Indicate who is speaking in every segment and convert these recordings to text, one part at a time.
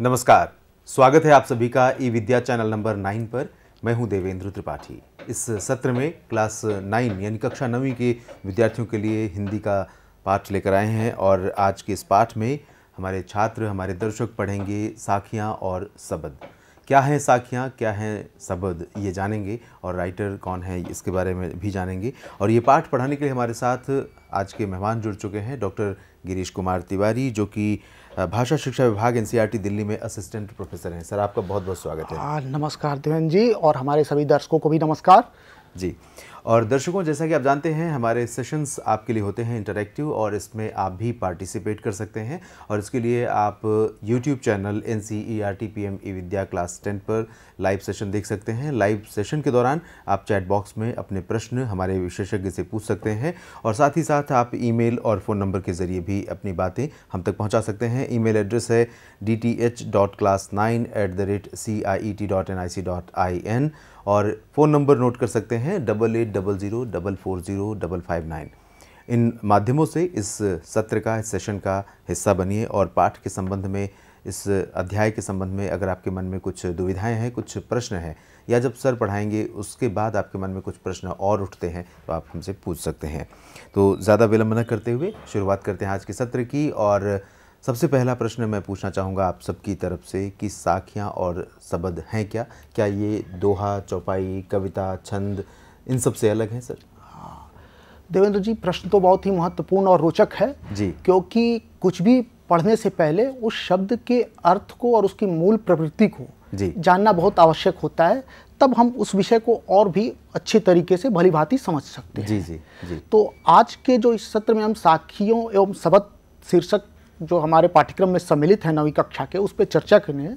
Speaker 1: नमस्कार स्वागत है आप सभी का E Vidya channel number nine पर मैं हूं देवेंद्र त्रिपाठी इस सत्र में क्लास नाइन यानी कक्षा नवीं के विद्यार्थियों के लिए हिंदी का पाठ लेकर आए हैं और आज के इस पाठ में हमारे छात्र हमारे दर्शक पढ़ेंगे साखियाँ और सबद क्या हैं साखियाँ क्या हैं सबद ये जानेंगे और राइटर कौन है इसके बारे में भी जानेंगे और ये पाठ पढ़ाने के लिए हमारे साथ आज के मेहमान जुड़ चुके हैं डॉक्टर गिरीश कुमार तिवारी जो कि भाषा शिक्षा विभाग एनसीईआरटी दिल्ली में असिस्टेंट प्रोफेसर हैं सर आपका बहुत बहुत स्वागत
Speaker 2: है नमस्कार देवेंद्र जी और हमारे सभी दर्शकों को भी नमस्कार
Speaker 1: जी और दर्शकों जैसा कि आप जानते हैं हमारे सेशंस आपके लिए होते हैं इंटरेक्टिव और इसमें आप भी पार्टिसिपेट कर सकते हैं और इसके लिए आप YouTube channel N C E R T P M E Vidya class ten पर लाइव सेशन देख सकते हैं लाइव सेशन के दौरान आप चैट बॉक्स में अपने प्रश्न हमारे विशेषज्ञ से पूछ सकते हैं और साथ ही साथ आप ई और फ़ोन नंबर के ज़रिए भी अपनी बातें हम तक पहुँचा सकते हैं ई एड्रेस है D T H dot class nine at the rate C I E T dot N I C dot I N और फ़ोन नंबर नोट कर सकते हैं double eight double zero double four zero double five nine इन माध्यमों से इस सत्र का इस सेशन का हिस्सा बनिए और पाठ के संबंध में इस अध्याय के संबंध में अगर आपके मन में कुछ दुविधाएं हैं कुछ प्रश्न हैं या जब सर पढ़ाएंगे उसके बाद आपके मन में कुछ प्रश्न और उठते हैं तो आप हमसे पूछ सकते हैं तो ज़्यादा विलंब न करते हुए शुरुआत करते हैं आज के सत्र की और सबसे पहला प्रश्न मैं पूछना चाहूँगा आप सबकी तरफ से कि साखियाँ और शबद हैं क्या क्या ये दोहा चौपाई कविता छंद इन सब से अलग है सर हाँ।
Speaker 2: देवेंद्र जी प्रश्न तो बहुत ही महत्वपूर्ण और रोचक है जी क्योंकि कुछ भी पढ़ने से पहले उस शब्द के अर्थ को और उसकी मूल प्रवृत्ति को जी जानना बहुत आवश्यक होता है तब हम उस विषय को और भी अच्छे तरीके से भली भांति समझ सकते
Speaker 1: हैं जी जी जी
Speaker 2: तो आज के जो इस सत्र में हम साखियों एवं सबक शीर्षक जो हमारे पाठ्यक्रम में सम्मिलित है नवी कक्षा के उस पर चर्चा करने हैं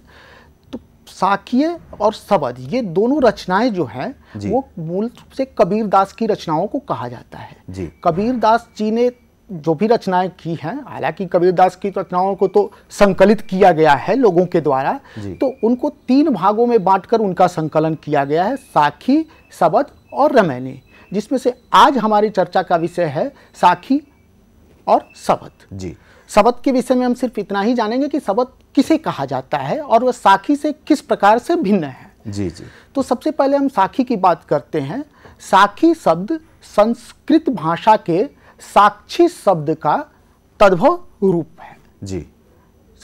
Speaker 2: साकीय और सबद ये दोनों रचनाएं जो हैं वो मूल रूप से कबीर दास की रचनाओं को कहा जाता है कबीर दास जी ने जो भी रचनाएं की हैं हालांकि कबीर दास की रचनाओं को तो संकलित किया गया है लोगों के द्वारा तो उनको तीन भागों में बांटकर उनका संकलन किया गया है साखी सबद और रमैनी जिसमें से आज हमारी चर्चा का विषय है साखी और सबद जी शब्द के विषय में हम सिर्फ इतना ही जानेंगे कि शब्द किसे कहा जाता है और वह साखी से किस प्रकार से भिन्न है जी जी तो सबसे पहले हम साखी की बात करते हैं साखी शब्द संस्कृत भाषा के साक्षी शब्द का तद्भव रूप है जी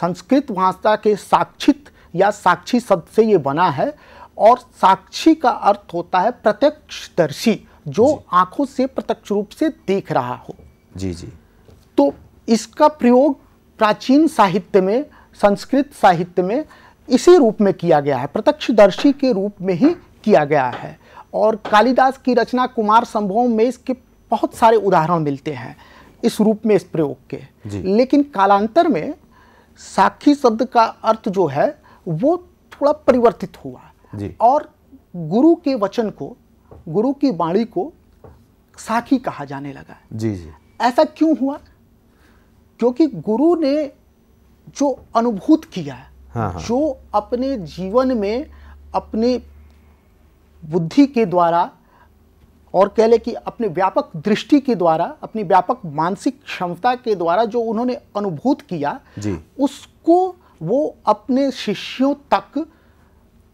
Speaker 2: संस्कृत भाषा के साक्षित या साक्षी शब्द से ये बना है और साक्षी का अर्थ होता है प्रत्यक्षदर्शी जो आंखों से प्रत्यक्ष रूप से देख रहा हो जी जी तो इसका प्रयोग प्राचीन साहित्य में संस्कृत साहित्य में इसी रूप में किया गया है प्रत्यक्षदर्शी के रूप में ही किया गया है और कालिदास की रचना कुमार संभव में इसके बहुत सारे उदाहरण मिलते हैं इस रूप में इस प्रयोग के लेकिन कालांतर में साखी शब्द का अर्थ जो है वो थोड़ा परिवर्तित हुआ और गुरु के वचन को गुरु की वाणी को साखी कहा जाने लगा जी जी ऐसा क्यों हुआ क्योंकि गुरु ने जो अनुभूत किया है हाँ, हाँ जो अपने जीवन में अपने बुद्धि के द्वारा और कह ले कि अपने व्यापक दृष्टि के द्वारा अपनी व्यापक मानसिक क्षमता के द्वारा जो उन्होंने अनुभूत किया उसको वो अपने शिष्यों तक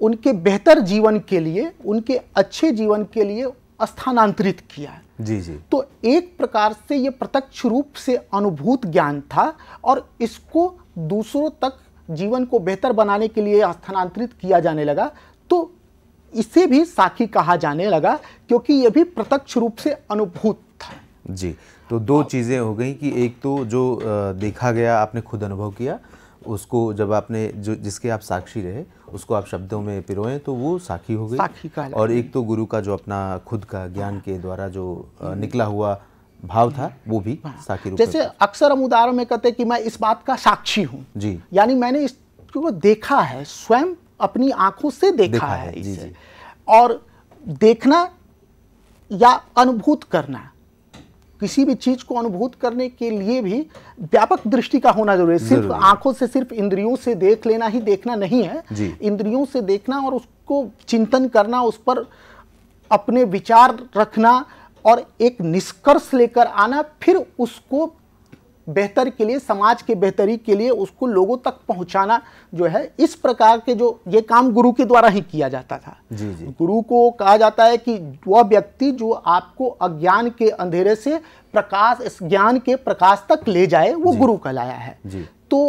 Speaker 2: उनके बेहतर जीवन के लिए उनके अच्छे जीवन के लिए स्थानांतरित किया है जी जी तो एक प्रकार से ये प्रत्यक्ष रूप से अनुभूत ज्ञान था और इसको दूसरों तक जीवन को बेहतर बनाने के लिए स्थानांतरित किया जाने लगा तो इसे भी साखी कहा जाने लगा क्योंकि यह भी प्रत्यक्ष रूप से अनुभूत था
Speaker 1: जी तो दो चीज़ें हो गई कि एक तो जो देखा गया आपने खुद अनुभव किया उसको जब आपने जो जिसके आप साक्षी रहे उसको आप शब्दों में पिरोएं तो वो साखी हो गई साखी का और एक तो गुरु का जो अपना खुद का ज्ञान के द्वारा जो निकला हुआ भाव था वो भी हाँ। साखी जैसे
Speaker 2: अक्सर हम उदाहरण में कहते हैं कि मैं इस बात का साक्षी हूँ जी यानी मैंने इसको देखा है स्वयं अपनी आंखों से देखा, देखा है, है इसे जी, जी। और देखना या अनुभूत करना किसी भी चीज को अनुभूत करने के लिए भी व्यापक दृष्टि का होना जरूरी है सिर्फ आंखों से सिर्फ इंद्रियों से देख लेना ही देखना नहीं है इंद्रियों से देखना और उसको चिंतन करना उस पर अपने विचार रखना और एक निष्कर्ष लेकर आना फिर उसको बेहतर के लिए समाज के बेहतरी के लिए उसको लोगों तक पहुंचाना जो है इस प्रकार के जो ये काम गुरु के द्वारा ही किया जाता था जी जी गुरु को कहा जाता है कि वह व्यक्ति जो आपको अज्ञान के अंधेरे से प्रकाश इस ज्ञान के प्रकाश तक ले जाए वो गुरु कहलाया है जी। तो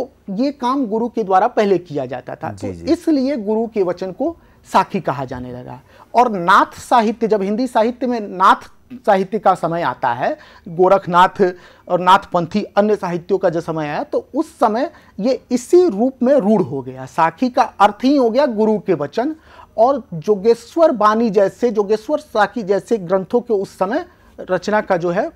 Speaker 2: ये काम गुरु के द्वारा पहले किया जाता था तो इसलिए गुरु के वचन को साखी कहा जाने लगा और नाथ साहित्य जब हिंदी साहित्य में नाथ साहित्य का समय आता है गोरखनाथ और नाथपंथी अन्य साहित्यों का जो समय आया तो उस समय ये इसी रूप में रूढ़ हो गया साखी का अर्थ ही हो गया गुरु के वचन और जोगेश्वर बानी जैसे जोगेश्वर साखी जैसे ग्रंथों के उस समय रचना का जो है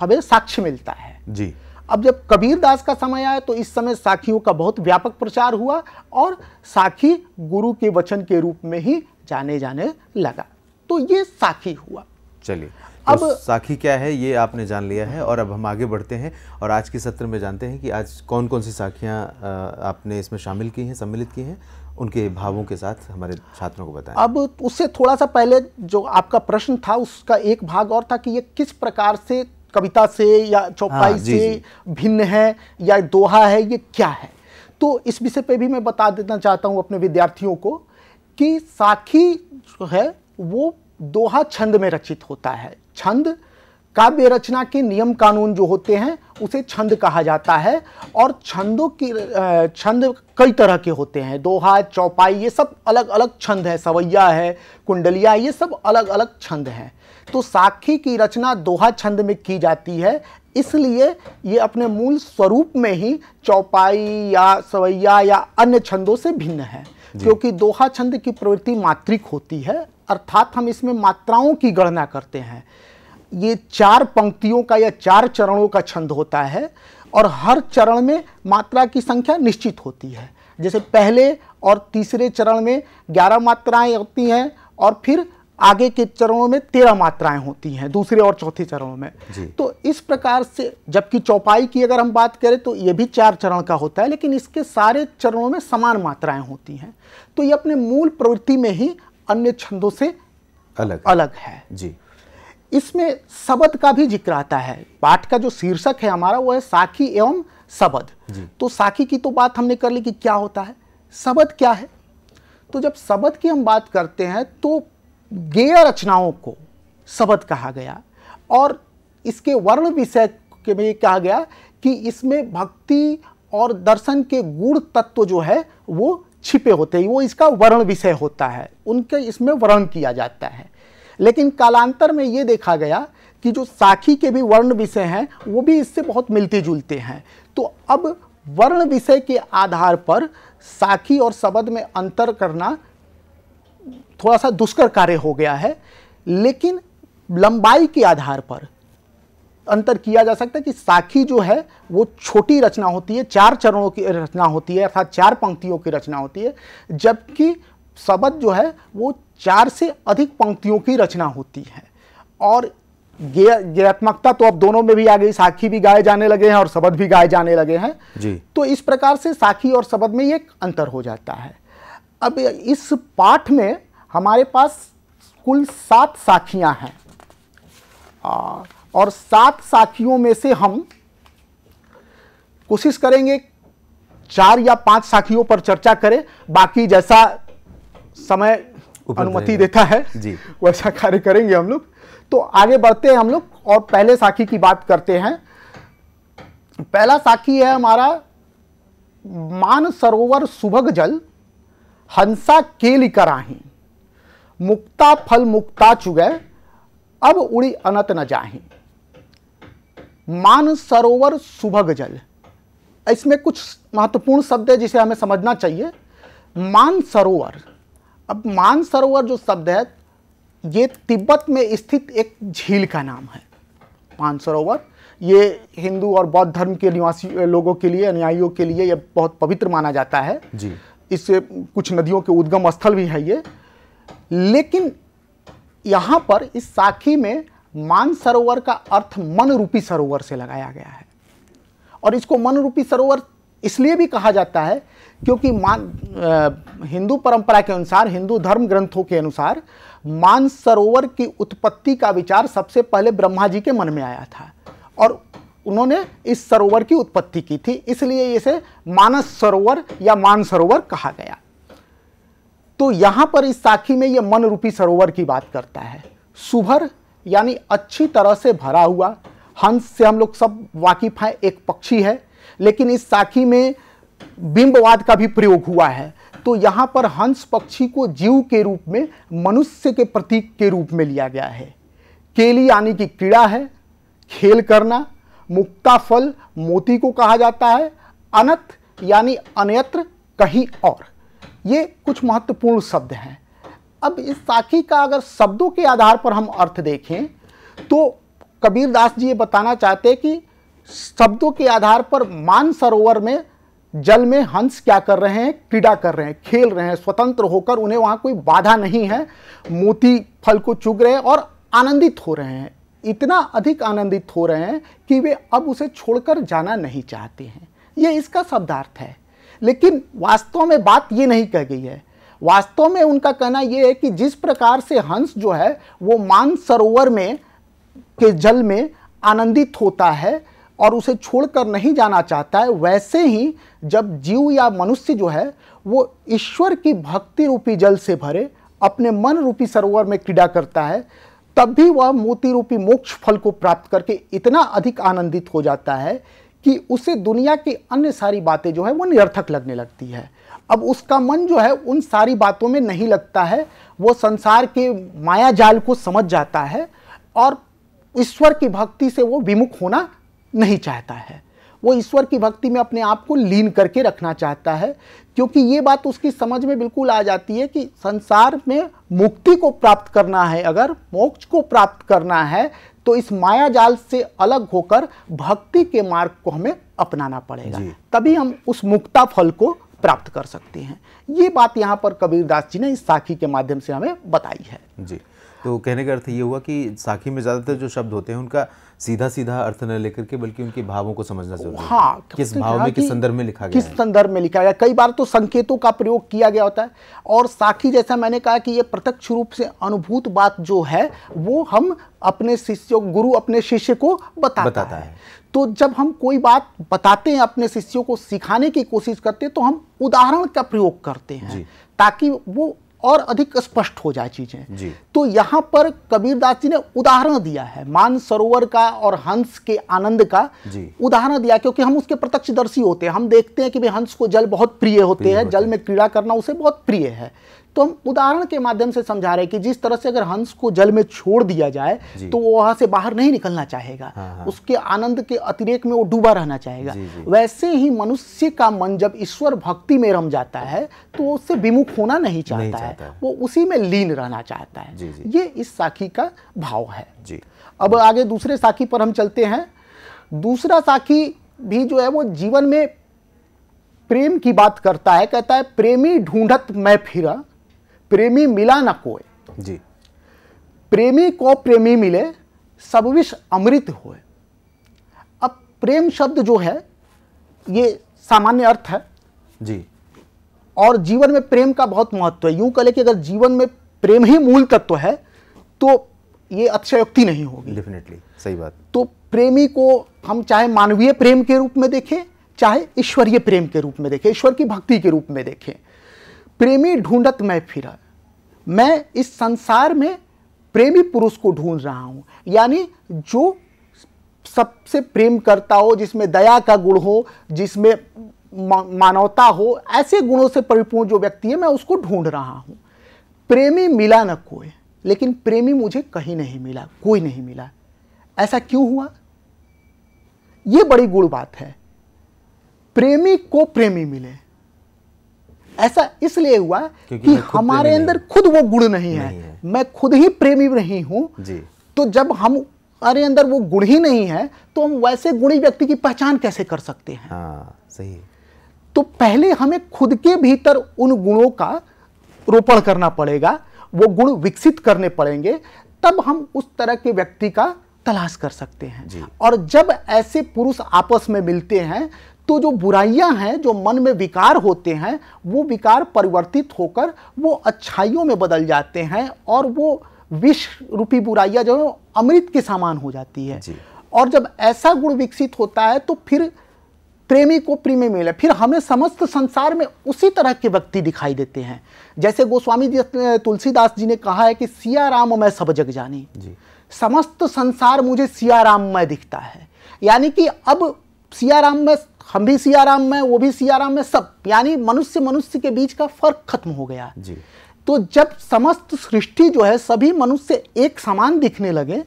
Speaker 2: हमें साक्ष्य मिलता है जी अब जब कबीरदास का समय आया तो इस समय साखियों का बहुत व्यापक प्रचार हुआ और साखी गुरु के वचन के रूप में ही जाने जाने लगा तो ये साखी हुआ
Speaker 1: चलिए तो अब तो साखी क्या है ये आपने जान लिया है और अब हम आगे बढ़ते हैं और आज के सत्र में जानते हैं कि आज कौन कौन सी साखियाँ आपने इसमें शामिल की हैं सम्मिलित की हैं उनके भावों के साथ हमारे छात्रों को बताएं
Speaker 2: अब उससे थोड़ा सा पहले जो आपका प्रश्न था उसका एक भाग और था कि ये किस प्रकार से कविता से या चौपाई हाँ, से भिन्न है या दोहा है ये क्या है तो इस विषय पे भी मैं बता देना चाहता हूँ अपने विद्यार्थियों को कि साखी जो है वो दोहा छंद में रचित होता है छंद काव्य रचना के नियम कानून जो होते हैं उसे छंद कहा जाता है और छंदों की छंद कई तरह के होते हैं दोहा चौपाई ये सब अलग अलग छंद है सवैया है कुंडलिया ये सब अलग अलग छंद हैं तो साखी की रचना दोहा छंद में की जाती है इसलिए ये अपने मूल स्वरूप में ही चौपाई या सवैया या अन्य छंदों से भिन्न है क्योंकि दोहा छंद की प्रवृत्ति मात्रिक होती है अर्थात हम इसमें मात्राओं की गणना करते हैं ये चार पंक्तियों का या चार चरणों का छंद होता है और हर चरण में मात्रा की संख्या निश्चित होती है जैसे पहले और तीसरे चरण में ग्यारह मात्राएं होती हैं और फिर आगे के चरणों में तेरह मात्राएं होती हैं दूसरे और चौथे चरणों में तो इस प्रकार से जबकि चौपाई की अगर हम बात करें तो ये भी चार चरण का होता है लेकिन इसके सारे चरणों में समान मात्राएं होती हैं तो ये अपने मूल प्रवृत्ति में ही अन्य छंदों से अलग अलग है जी इसमें सबद का भी जिक्र आता है पाठ का जो शीर्षक है हमारा वो है साखी एवं सबद तो साखी की तो बात हमने कर ली कि क्या होता है सबद क्या है तो जब सबद की हम बात करते हैं तो गेय रचनाओं को सबद कहा गया और इसके वर्ण विषय के में कहा गया कि इसमें भक्ति और दर्शन के गुण तत्व जो है वो छिपे होते हैं वो इसका वर्ण विषय होता है उनके इसमें वर्ण किया जाता है लेकिन कालांतर में ये देखा गया कि जो साखी के भी वर्ण विषय हैं वो भी इससे बहुत मिलते जुलते हैं तो अब वर्ण विषय के आधार पर साखी और शबद में अंतर करना थोड़ा सा दुष्कर कार्य हो गया है लेकिन लंबाई के आधार पर अंतर किया जा सकता है कि साखी जो है वो छोटी रचना होती है चार चरणों की रचना होती है अर्थात चार पंक्तियों की रचना होती है जबकि शबद जो है वो चार से अधिक पंक्तियों की रचना होती है और गेयात्मकता तो अब दोनों में भी आ गई साखी भी गाए जाने लगे हैं और शबद भी गाए जाने लगे हैं जी तो इस प्रकार से साखी और शबद में एक अंतर हो जाता है अब इस पाठ में हमारे पास कुल सात साखियां हैं आ, और सात साखियों में से हम कोशिश करेंगे चार या पांच साखियों पर चर्चा करें बाकी जैसा समय अनुमति देता है जी वैसा कार्य करेंगे हम लोग तो आगे बढ़ते हैं हम लोग और पहले साखी की बात करते हैं पहला साखी है हमारा मान सरोवर सुभग जल हंसा केली कराही मुक्ता फल मुक्ता चुगै अब उड़ी अनत न जाही मान सरोवर सुभग जल इसमें कुछ महत्वपूर्ण शब्द है जिसे हमें समझना चाहिए मान सरोवर अब मान सरोवर जो शब्द है ये तिब्बत में स्थित एक झील का नाम है मान सरोवर ये हिंदू और बौद्ध धर्म के निवासी लोगों के लिए अनुयायियों के लिए यह बहुत पवित्र माना जाता है जी इससे कुछ नदियों के उद्गम स्थल भी है ये लेकिन यहाँ पर इस साखी में मान सरोवर का अर्थ मन रूपी सरोवर से लगाया गया है और इसको मन रूपी सरोवर इसलिए भी कहा जाता है क्योंकि मान हिंदू परंपरा के अनुसार हिंदू धर्म ग्रंथों के अनुसार मान सरोवर की उत्पत्ति का विचार सबसे पहले ब्रह्मा जी के मन में आया था और उन्होंने इस सरोवर की उत्पत्ति की थी इसलिए इसे मानस सरोवर या मान सरोवर कहा गया तो यहां पर इस साखी में यह मन रूपी सरोवर की बात करता है सुभर यानी अच्छी तरह से भरा हुआ हंस से हम लोग सब वाकिफ हैं एक पक्षी है लेकिन इस साखी में बिंबवाद का भी प्रयोग हुआ है तो यहां पर हंस पक्षी को जीव के रूप में मनुष्य के प्रतीक के रूप में लिया गया है केली यानी कि क्रीड़ा है खेल करना मुक्ता फल मोती को कहा जाता है अनथ यानी अन्यत्र कहीं और ये कुछ महत्वपूर्ण शब्द हैं अब इस साखी का अगर शब्दों के आधार पर हम अर्थ देखें तो कबीरदास जी ये बताना चाहते कि शब्दों के आधार पर मान सरोवर में जल में हंस क्या कर रहे हैं क्रीड़ा कर रहे हैं खेल रहे हैं स्वतंत्र होकर उन्हें वहाँ कोई बाधा नहीं है मोती फल को चुग रहे हैं और आनंदित हो रहे हैं इतना अधिक आनंदित हो रहे हैं कि वे अब उसे छोड़कर जाना नहीं चाहते हैं ये इसका शब्दार्थ है लेकिन वास्तव में बात ये नहीं कह गई है वास्तव में उनका कहना यह है कि जिस प्रकार से हंस जो है वो मान सरोवर में के जल में आनंदित होता है और उसे छोड़कर नहीं जाना चाहता है वैसे ही जब जीव या मनुष्य जो है वो ईश्वर की भक्ति रूपी जल से भरे अपने मन रूपी सरोवर में क्रीड़ा करता है तब भी वह मोती रूपी मोक्ष फल को प्राप्त करके इतना अधिक आनंदित हो जाता है कि उसे दुनिया की अन्य सारी बातें जो है वो निरर्थक लगने लगती है अब उसका मन जो है उन सारी बातों में नहीं लगता है वो संसार के माया जाल को समझ जाता है और ईश्वर की भक्ति से वो विमुख होना नहीं चाहता है वो ईश्वर की भक्ति में अपने आप को लीन करके रखना चाहता है क्योंकि ये बात उसकी समझ में बिल्कुल आ जाती है कि संसार में मुक्ति को प्राप्त करना है अगर मोक्ष को प्राप्त करना है तो इस माया जाल से अलग होकर भक्ति के मार्ग को हमें अपनाना पड़ेगा तभी हम उस मुक्ता फल को प्राप्त कर सकते हैं ये बात यहाँ पर कबीरदास जी ने इस साखी के माध्यम से हमें बताई है
Speaker 1: जी तो कहने का अर्थ ये हुआ कि साखी में ज़्यादातर जो शब्द होते हैं उनका सीधा सीधा अर्थ न लेकर के बल्कि उनके भावों को समझना जरूरी हाँ, है तो किस भाव में किस संदर्भ में लिखा गया किस
Speaker 2: संदर्भ में लिखा गया कई बार तो संकेतों का प्रयोग किया गया होता है और साखी जैसा मैंने कहा कि ये प्रत्यक्ष रूप से अनुभूत बात जो है वो हम अपने शिष्य गुरु अपने शिष्य को बताता, बताता है।, है तो जब हम कोई बात बताते हैं अपने शिष्यों को सिखाने की कोशिश करते हैं तो हम उदाहरण का प्रयोग करते हैं ताकि वो और अधिक स्पष्ट हो जाए चीजें तो यहाँ पर कबीरदास जी ने उदाहरण दिया है मानसरोवर का और हंस के आनंद का उदाहरण दिया क्योंकि हम उसके प्रत्यक्षदर्शी होते हैं हम देखते हैं कि भाई हंस को जल बहुत प्रिय होते हैं जल में क्रीड़ा करना उसे बहुत प्रिय है तो हम उदाहरण के माध्यम से समझा रहे हैं कि जिस तरह से अगर हंस को जल में छोड़ दिया जाए तो वो वहां से बाहर नहीं निकलना चाहेगा हाँ, हाँ। उसके आनंद के अतिरेक में वो डूबा रहना चाहेगा जी, जी। वैसे ही मनुष्य का मन जब ईश्वर भक्ति में रम जाता है तो उससे विमुख होना नहीं चाहता, नहीं चाहता है।, है वो उसी में लीन रहना चाहता है ये इस साखी का भाव है अब आगे दूसरे साखी पर हम चलते हैं दूसरा साखी भी जो है वो जीवन में प्रेम की बात करता है कहता है प्रेमी ढूंढत मैं फिरा प्रेमी मिला ना कोई जी प्रेमी को प्रेमी मिले सब विष अमृत होए अब प्रेम शब्द जो है ये सामान्य अर्थ है जी और जीवन में प्रेम का बहुत महत्व है यूं कहें कि अगर जीवन में प्रेम ही मूल तत्व है तो ये अक्षयोक्ति नहीं होगी
Speaker 1: डेफिनेटली सही बात
Speaker 2: तो प्रेमी को हम चाहे मानवीय प्रेम के रूप में देखें चाहे ईश्वरीय प्रेम के रूप में देखें ईश्वर की भक्ति के रूप में देखें प्रेमी ढूंढत मैं फिरा मैं इस संसार में प्रेमी पुरुष को ढूंढ रहा हूँ यानी जो सबसे प्रेम करता हो जिसमें दया का गुण हो जिसमें मानवता हो ऐसे गुणों से परिपूर्ण जो व्यक्ति है मैं उसको ढूंढ रहा हूँ प्रेमी मिला न कोई लेकिन प्रेमी मुझे कहीं नहीं मिला कोई नहीं मिला ऐसा क्यों हुआ ये बड़ी गुड़ बात है प्रेमी को प्रेमी मिले ऐसा इसलिए हुआ कि हमारे अंदर खुद वो गुण नहीं, नहीं है।, है मैं खुद ही प्रेमी नहीं जी। तो जब हम हमारे अंदर वो गुण ही नहीं है तो हम वैसे गुणी व्यक्ति की पहचान कैसे कर सकते हैं हाँ, सही तो पहले हमें खुद के भीतर उन गुणों का रोपण करना पड़ेगा वो गुण विकसित करने पड़ेंगे तब हम उस तरह के व्यक्ति का तलाश कर सकते हैं और जब ऐसे पुरुष आपस में मिलते हैं तो जो बुराइयां हैं जो मन में विकार होते हैं वो विकार परिवर्तित होकर वो अच्छाइयों में बदल जाते हैं और वो विष रूपी बुराइयां जो है अमृत के समान हो जाती है और जब ऐसा गुण विकसित होता है तो फिर प्रेमी को प्रेमी मिले फिर हमें समस्त संसार में उसी तरह के व्यक्ति दिखाई देते हैं जैसे गोस्वामी जी तुलसीदास जी ने कहा है कि सिया राम मैं सब जग जानी समस्त संसार मुझे सिया राम मैं दिखता है यानी कि अब सियाराम में हम भी सियाराम में वो भी सियाराम में सब यानी मनुष्य मनुष्य के बीच का फर्क खत्म हो गया जी तो जब समस्त सृष्टि जो है सभी मनुष्य एक समान दिखने लगे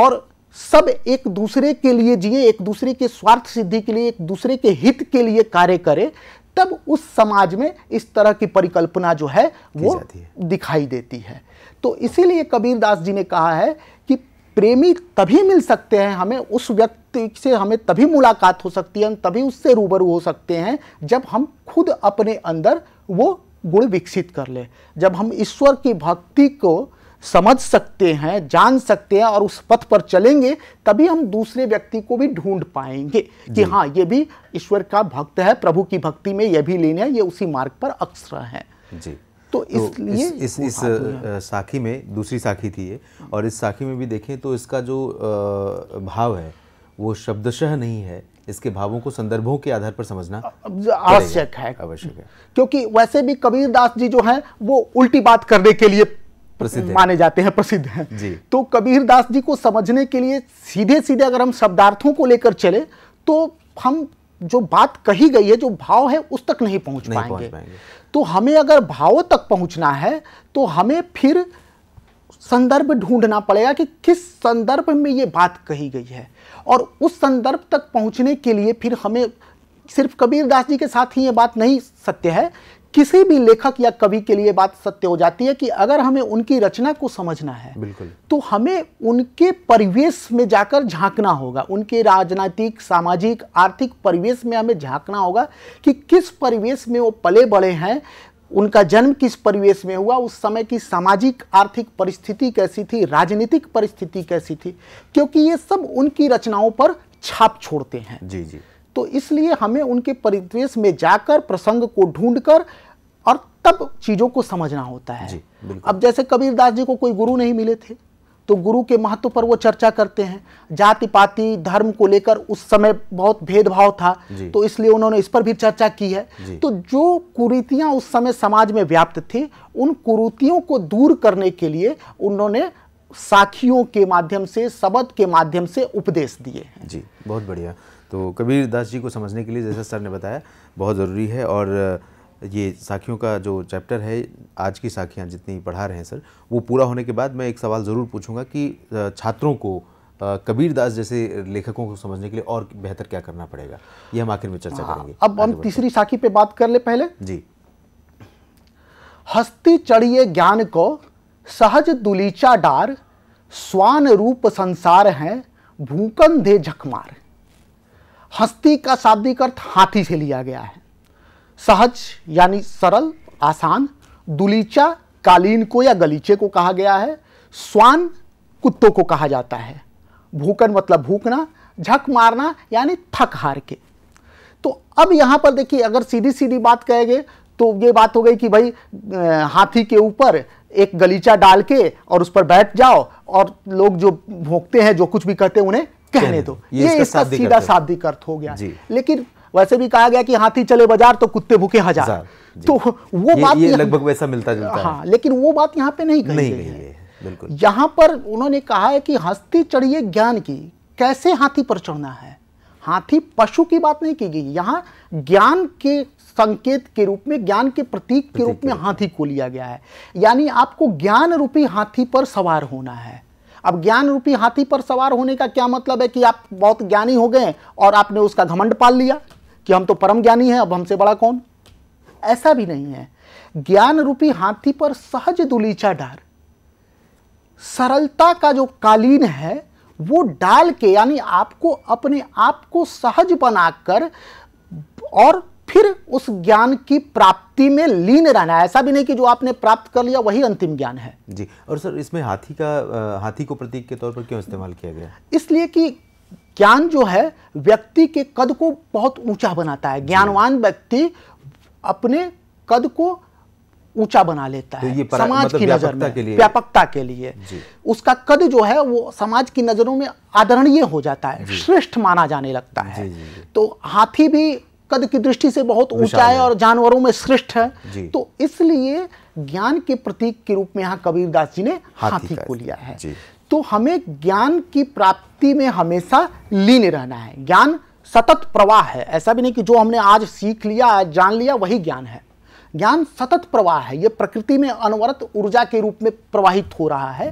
Speaker 2: और सब एक दूसरे के लिए जिए एक दूसरे के स्वार्थ सिद्धि के लिए एक दूसरे के हित के लिए कार्य करे तब उस समाज में इस तरह की परिकल्पना जो है वो है। दिखाई देती है तो इसीलिए कबीरदास जी ने कहा है प्रेमी तभी मिल सकते हैं हमें उस व्यक्ति से हमें तभी मुलाकात हो सकती है हम तभी उससे रूबरू हो सकते हैं जब हम खुद अपने अंदर वो गुण विकसित कर ले जब हम ईश्वर की भक्ति को समझ सकते हैं जान सकते हैं और उस पथ पर चलेंगे तभी हम दूसरे व्यक्ति को भी ढूंढ पाएंगे कि हाँ ये भी ईश्वर का भक्त है प्रभु की भक्ति में यह भी लेने ये उसी मार्ग पर अक्सर है जी तो, तो इसलिए इस इस, इस
Speaker 1: साखी में दूसरी साखी थी ये और इस साखी में भी देखें तो इसका जो भाव है वो शब्दशह नहीं है इसके भावों को संदर्भों के आधार पर समझना आवश्यक है आवश्यक है
Speaker 2: क्योंकि वैसे भी कबीरदास जी जो हैं वो उल्टी बात करने के लिए प्रसिद्ध माने जाते हैं प्रसिद्ध हैं जी तो कबीरदास जी को समझने के लिए सीधे सीधे अगर हम शब्दार्थों को लेकर चले तो हम जो बात कही गई है जो भाव है उस तक नहीं पहुंच नहीं पाएंगे।, पाएंगे तो हमें अगर भाव तक पहुंचना है तो हमें फिर संदर्भ ढूंढना पड़ेगा कि किस संदर्भ में ये बात कही गई है और उस संदर्भ तक पहुंचने के लिए फिर हमें सिर्फ कबीरदास जी के साथ ही ये बात नहीं सत्य है किसी भी लेखक या कवि के लिए बात सत्य हो जाती है कि अगर हमें उनकी रचना को समझना है बिल्कुल तो हमें उनके परिवेश में जाकर झांकना होगा उनके राजनीतिक सामाजिक आर्थिक परिवेश में हमें झांकना होगा कि किस परिवेश में वो पले बड़े हैं उनका जन्म किस परिवेश में हुआ उस समय की सामाजिक आर्थिक परिस्थिति कैसी थी राजनीतिक परिस्थिति कैसी थी क्योंकि ये सब उनकी रचनाओं पर छाप छोड़ते हैं जी जी तो इसलिए हमें उनके परिवेश में जाकर प्रसंग को ढूंढकर और तब चीज़ों को समझना होता है अब जैसे कबीरदास जी को कोई गुरु नहीं मिले थे तो गुरु के महत्व पर वो चर्चा करते हैं जाति पाति धर्म को लेकर उस समय बहुत भेदभाव था तो इसलिए उन्होंने इस पर भी चर्चा की है तो जो कुरीतियां उस समय समाज में व्याप्त थी उन कुरीतियों को दूर करने के लिए उन्होंने साखियों के माध्यम से शब्द के माध्यम से उपदेश दिए
Speaker 1: जी बहुत बढ़िया तो कबीर दास जी को समझने के लिए जैसा सर ने बताया बहुत ज़रूरी है और ये साखियों का जो चैप्टर है आज की साखियाँ जितनी पढ़ा रहे हैं सर वो पूरा होने के बाद मैं एक सवाल ज़रूर पूछूंगा कि छात्रों को कबीर दास जैसे लेखकों को समझने के लिए और बेहतर क्या करना पड़ेगा ये हम आखिर में चर्चा हाँ, करेंगे अब हम तीसरी
Speaker 2: साखी पे बात कर ले पहले जी हस्ती चढ़िए ज्ञान को सहज दुलीचा डार स्वान रूप संसार है भूकन दे झकमार हस्ती का शाब्दिक अर्थ हाथी से लिया गया है सहज यानी सरल आसान दुलीचा कालीन को या गलीचे को कहा गया है स्वान कुत्तों को कहा जाता है भूकन मतलब भूकना झक मारना यानी थक हार के तो अब यहां पर देखिए अगर सीधी सीधी बात कहेंगे तो ये बात हो गई कि भाई हाथी के ऊपर एक गलीचा डाल के और उस पर बैठ जाओ और लोग जो भोंकते हैं जो कुछ भी कहते हैं उन्हें कहने दो ये, ये इसका सीधा शाब्दिक अर्थ हो गया लेकिन वैसे भी कहा गया कि हाथी चले बाजार तो कुत्ते भूखे हजार तो वो बात ये लगभग वैसा
Speaker 1: मिलता जुलता हाँ
Speaker 2: लेकिन वो बात यहाँ पे नहीं कही गई बिल्कुल यहाँ पर उन्होंने कहा है कि हस्ती चढ़िए ज्ञान की कैसे हाथी पर चढ़ना है हाथी पशु की बात नहीं की गई यहाँ ज्ञान के संकेत के रूप में ज्ञान के प्रतीक के रूप में हाथी को लिया गया है यानी आपको ज्ञान रूपी हाथी पर सवार होना है अब ज्ञान रूपी हाथी पर सवार होने का क्या मतलब है कि आप बहुत ज्ञानी हो गए और आपने उसका घमंड पाल लिया कि हम तो परम ज्ञानी हैं अब हमसे बड़ा कौन ऐसा भी नहीं है ज्ञान रूपी हाथी पर सहज दुलीचा डार सरलता का जो कालीन है वो डाल के यानी आपको अपने आप को सहज बनाकर और फिर उस ज्ञान की प्राप्ति में लीन रहना है ऐसा भी नहीं कि जो आपने प्राप्त कर लिया वही अंतिम ज्ञान है
Speaker 1: जी और सर इसमें हाथी का हाथी को प्रतीक के तौर पर क्यों इस्तेमाल किया गया
Speaker 2: इसलिए कि ज्ञान जो है व्यक्ति के कद को बहुत ऊंचा बनाता है ज्ञानवान व्यक्ति अपने कद को ऊंचा बना लेता तो है तो समाज मतलब की नजर में व्यापकता के लिए उसका कद जो है वो समाज की नजरों में आदरणीय हो जाता है श्रेष्ठ माना जाने लगता है जी, जी, जी। तो हाथी भी कद की दृष्टि से बहुत ऊंचा है और जानवरों में श्रेष्ठ है तो इसलिए ज्ञान के प्रतीक के रूप में यहाँ कबीरदास जी ने हाथी को लिया है तो हमें ज्ञान की प्राप्ति में हमेशा लीन रहना है ज्ञान सतत प्रवाह है ऐसा भी नहीं कि जो हमने आज सीख लिया जान लिया वही ज्ञान है ज्ञान सतत प्रवाह है ये प्रकृति में अनवरत ऊर्जा के रूप में प्रवाहित हो रहा है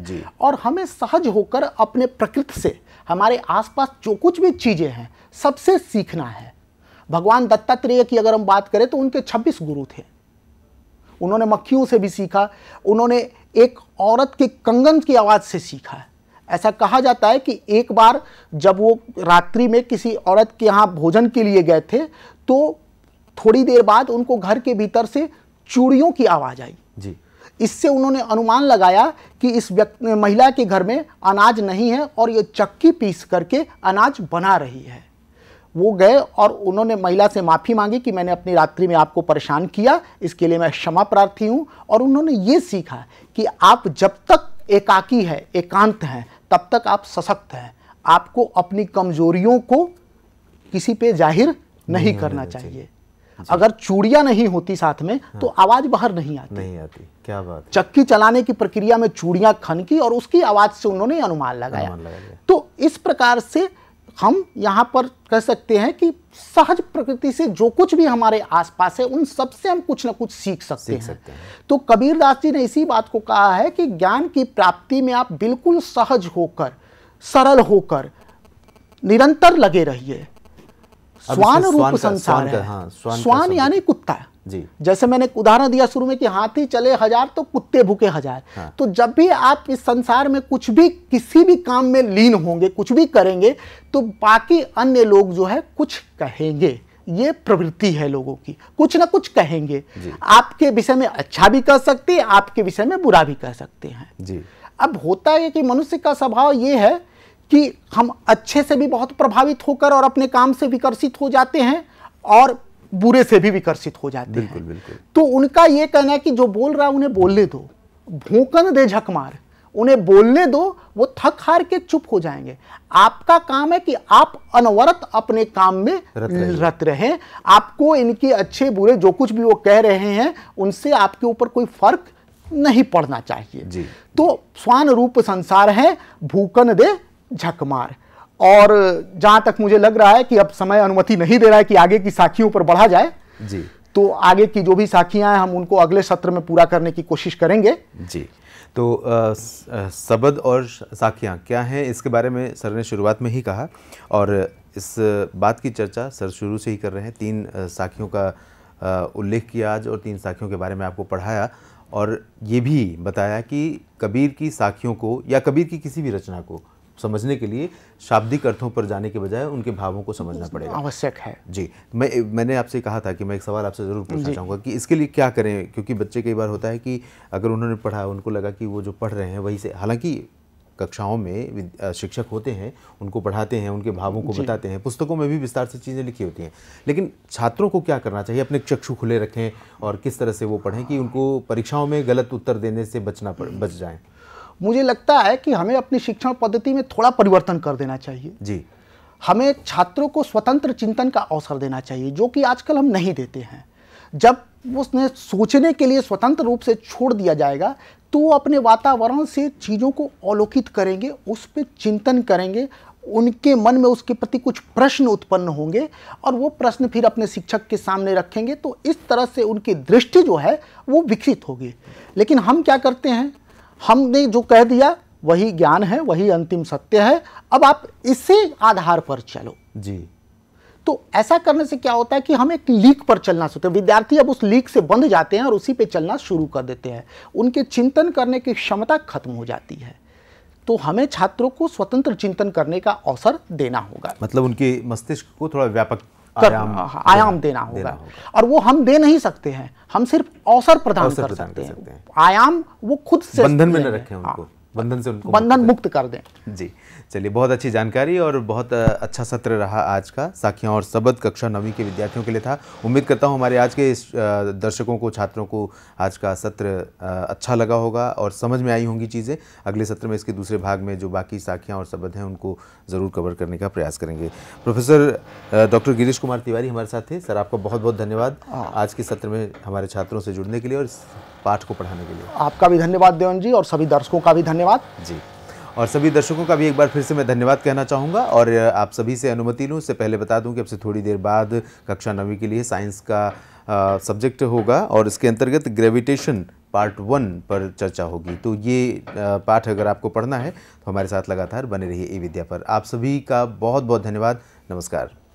Speaker 2: और हमें सहज होकर अपने प्रकृति से हमारे आसपास जो कुछ भी चीज़ें हैं सबसे सीखना है भगवान दत्तात्रेय की अगर हम बात करें तो उनके 26 गुरु थे उन्होंने मक्खियों से भी सीखा उन्होंने एक औरत के कंगन की आवाज़ से सीखा है ऐसा कहा जाता है कि एक बार जब वो रात्रि में किसी औरत के यहाँ भोजन के लिए गए थे तो थोड़ी देर बाद उनको घर के भीतर से चूड़ियों की आवाज़ आई जी इससे उन्होंने अनुमान लगाया कि इस व्यक्ति महिला के घर में अनाज नहीं है और ये चक्की पीस करके अनाज बना रही है वो गए और उन्होंने महिला से माफ़ी मांगी कि मैंने अपनी रात्रि में आपको परेशान किया इसके लिए मैं क्षमा प्रार्थी हूँ और उन्होंने ये सीखा कि आप जब तक एकाकी है एकांत हैं तब तक आप सशक्त हैं आपको अपनी कमजोरियों को किसी पे जाहिर नहीं, नहीं करना चाहिए अगर चूड़िया नहीं होती साथ में तो हाँ। तो आवाज बाहर नहीं आती नहीं आती क्या बात है? चक्की चलाने की प्रक्रिया में चूड़िया खनकी और उसकी आवाज से उन्होंने अनुमान लगाया, अनुमान लगाया। तो इस प्रकार से हम यहाँ पर कह सकते हैं कि सहज प्रकृति से जो कुछ भी हमारे आसपास है उन सब से हम कुछ ना कुछ सीख सकते, सीख हैं। सकते हैं तो कबीरदास जी ने इसी बात को कहा है कि ज्ञान की प्राप्ति में आप बिल्कुल सहज होकर सरल होकर निरंतर लगे रहिए स्वान रूप संसार है
Speaker 1: हाँ, स्वान, स्वान यानी कुत्ता जी
Speaker 2: जैसे मैंने उदाहरण दिया शुरू में कि हाथी चले हजार तो कुत्ते भूखे हजार हाँ। तो जब भी आप इस संसार में कुछ भी किसी भी काम में लीन होंगे कुछ भी करेंगे तो बाकी अन्य लोग जो है कुछ कहेंगे ये प्रवृत्ति है लोगों की कुछ ना कुछ कहेंगे आपके विषय में अच्छा भी कह सकते हैं आपके विषय में बुरा भी कह सकते हैं जी अब होता है कि मनुष्य का स्वभाव ये है कि हम अच्छे से भी बहुत प्रभावित होकर और अपने काम से विकर्षित हो जाते हैं और बुरे से भी विकर्षित हो जाते हैं बिल्कुल। बिल्कुल तो उनका ये कहना है कि जो बोल रहा उन्हें बोलने दो भूकन दे झकमार उन्हें बोलने दो वो थक हार के चुप हो जाएंगे आपका काम है कि आप अनवरत अपने काम में रत रहें रत रहे। आपको इनके अच्छे बुरे जो कुछ भी वो कह रहे हैं उनसे आपके ऊपर कोई फर्क नहीं पड़ना चाहिए जी। तो स्वान रूप संसार है भूकन दे झकमार और जहां तक मुझे लग रहा है कि अब समय अनुमति नहीं दे रहा है कि आगे की साखियों पर बढ़ा जाए जी तो आगे की जो भी साखियां हैं हम उनको अगले सत्र में पूरा करने की कोशिश करेंगे
Speaker 1: जी तो सबद और साखियां क्या हैं इसके बारे में सर ने शुरुआत में ही कहा और इस बात की चर्चा सर शुरू से ही कर रहे हैं तीन साखियों का उल्लेख किया आज और तीन साखियों के बारे में आपको पढ़ाया और ये भी बताया कि कबीर की साखियों को या कबीर की किसी भी रचना को समझने के लिए शाब्दिक अर्थों पर जाने के बजाय उनके भावों को समझना पड़ेगा आवश्यक है जी मैं मैंने आपसे कहा था कि मैं एक सवाल आपसे ज़रूर पूछना चाहूँगा कि इसके लिए क्या करें क्योंकि बच्चे कई बार होता है कि अगर उन्होंने पढ़ा उनको लगा कि वो जो पढ़ रहे हैं वही से हालांकि कक्षाओं में शिक्षक होते हैं उनको पढ़ाते हैं उनके भावों को बताते हैं पुस्तकों में भी विस्तार से चीज़ें लिखी होती हैं लेकिन छात्रों को क्या करना चाहिए अपने चक्षु खुले रखें और किस तरह से वो पढ़ें कि उनको परीक्षाओं में गलत उत्तर
Speaker 2: देने से बचना पड़ बच जाएँ मुझे लगता है कि हमें अपनी शिक्षण पद्धति में थोड़ा परिवर्तन कर देना चाहिए जी हमें छात्रों को स्वतंत्र चिंतन का अवसर देना चाहिए जो कि आजकल हम नहीं देते हैं जब उसने सोचने के लिए स्वतंत्र रूप से छोड़ दिया जाएगा तो वो अपने वातावरण से चीज़ों को अवलोकित करेंगे उस पर चिंतन करेंगे उनके मन में उसके प्रति कुछ प्रश्न उत्पन्न होंगे और वो प्रश्न फिर अपने शिक्षक के सामने रखेंगे तो इस तरह से उनकी दृष्टि जो है वो विकसित होगी लेकिन हम क्या करते हैं हमने जो कह दिया वही ज्ञान है वही अंतिम सत्य है अब आप इसी आधार पर चलो जी तो ऐसा करने से क्या होता है कि हम एक लीक पर चलना सोचते हैं विद्यार्थी अब उस लीक से बंध जाते हैं और उसी पे चलना शुरू कर देते हैं उनके चिंतन करने की क्षमता खत्म हो जाती है तो हमें छात्रों को स्वतंत्र चिंतन करने का अवसर देना होगा
Speaker 1: मतलब उनके मस्तिष्क को थोड़ा व्यापक कर आयाम, आयाम देना, देना होगा
Speaker 2: और वो हम दे नहीं सकते हैं हम सिर्फ अवसर प्रदान कर सकते हैं आयाम वो खुद से बंधन में न
Speaker 1: रखें हाँ। उनको बंधन से उनको बंधन मुक्त कर दें जी चलिए बहुत अच्छी जानकारी और बहुत अच्छा सत्र रहा आज का साखियाँ और सबद कक्षा नवीं के विद्यार्थियों के लिए था उम्मीद करता हूँ हमारे आज के इस दर्शकों को छात्रों को आज का सत्र अच्छा लगा होगा और समझ में आई होंगी चीज़ें अगले सत्र में इसके दूसरे भाग में जो बाकी साखियाँ और सबद हैं उनको ज़रूर कवर करने का प्रयास करेंगे प्रोफेसर डॉक्टर गिरीश कुमार तिवारी हमारे साथ थे सर आपका बहुत बहुत धन्यवाद हाँ। आज के सत्र में हमारे छात्रों से जुड़ने के लिए और पाठ को पढ़ाने के लिए
Speaker 2: आपका भी धन्यवाद देवन जी और सभी दर्शकों का भी धन्यवाद
Speaker 1: जी और सभी दर्शकों का भी एक बार फिर से मैं धन्यवाद कहना चाहूँगा और आप सभी से अनुमति लूँ उससे पहले बता दूँ कि अब से थोड़ी देर बाद कक्षा नवी के लिए साइंस का सब्जेक्ट होगा और इसके अंतर्गत ग्रेविटेशन पार्ट वन पर चर्चा होगी तो ये पाठ अगर आपको पढ़ना है तो हमारे साथ लगातार बने रहिए ए विद्या पर आप सभी का बहुत बहुत धन्यवाद नमस्कार